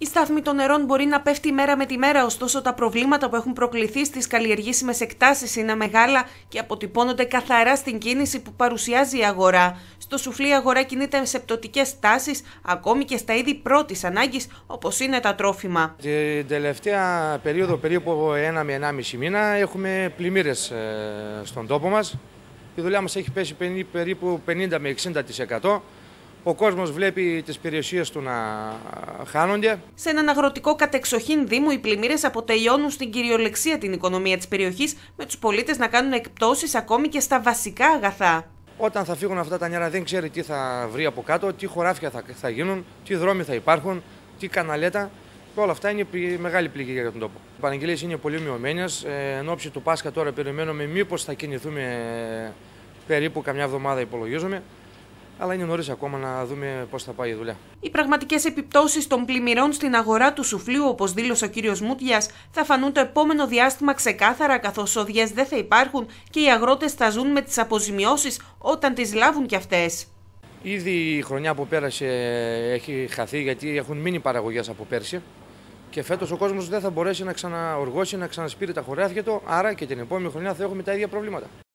Η στάθμη των νερών μπορεί να πέφτει μέρα με τη μέρα, ωστόσο τα προβλήματα που έχουν προκληθεί στις καλλιεργήσιμες εκτάσεις είναι μεγάλα και αποτυπώνονται καθαρά στην κίνηση που παρουσιάζει η αγορά. Στο σουφλί η αγορά κινείται σε πτωτικές τάσεις, ακόμη και στα είδη πρώτης ανάγκης, όπως είναι τα τρόφιμα. Την τελευταία περίοδο, περίπου ένα με 1,5 μήνα, έχουμε πλημμύρες ε, στον τόπο μας. Η δουλειά μας έχει πέσει περίπου 50 με 60% ο κόσμος βλέπει τις περιουσίες του να χάνονται. Σε έναν αγροτικό κατεξοχήν Δήμο, οι πλημμύρες αποτελειώνουν στην κυριολεξία την οικονομία της περιοχής, με τους πολίτες να κάνουν εκπτώσεις ακόμη και στα βασικά αγαθά. Όταν θα φύγουν αυτά τα νερά, δεν ξέρει τι θα βρει από κάτω, τι χωράφια θα, θα γίνουν, τι δρόμοι θα υπάρχουν, τι καναλέτα. Και όλα αυτά είναι μεγάλη πληγή για τον τόπο. Οι παραγγελίες είναι πολύ μειωμένες. Ε, εν ώψη του Πάσχα, τώρα περιμένουμε μήπως θα κινηθούμε ε, περίπου καμιά εβδομάδα, υπολογίζουμε αλλά είναι νωρίς ακόμα να δούμε πώς θα πάει η δουλειά. Οι πραγματικές επιπτώσεις των πλημμυρών στην αγορά του σουφλίου, όπως δήλωσε ο κύριος Μούτιας, θα φανούν το επόμενο διάστημα ξεκάθαρα, καθώς σοδειέ δεν θα υπάρχουν και οι αγρότες θα ζουν με τις αποζημιώσεις όταν τις λάβουν κι αυτές. Ήδη η χρονιά που πέρασε έχει χαθεί γιατί έχουν μείνει παραγωγές από πέρσι. Και φέτος ο κόσμος δεν θα μπορέσει να ξαναοργώσει, να ξανασπείρει τα χωράφια του. Άρα και την επόμενη χρονιά θα έχουμε τα ίδια προβλήματα.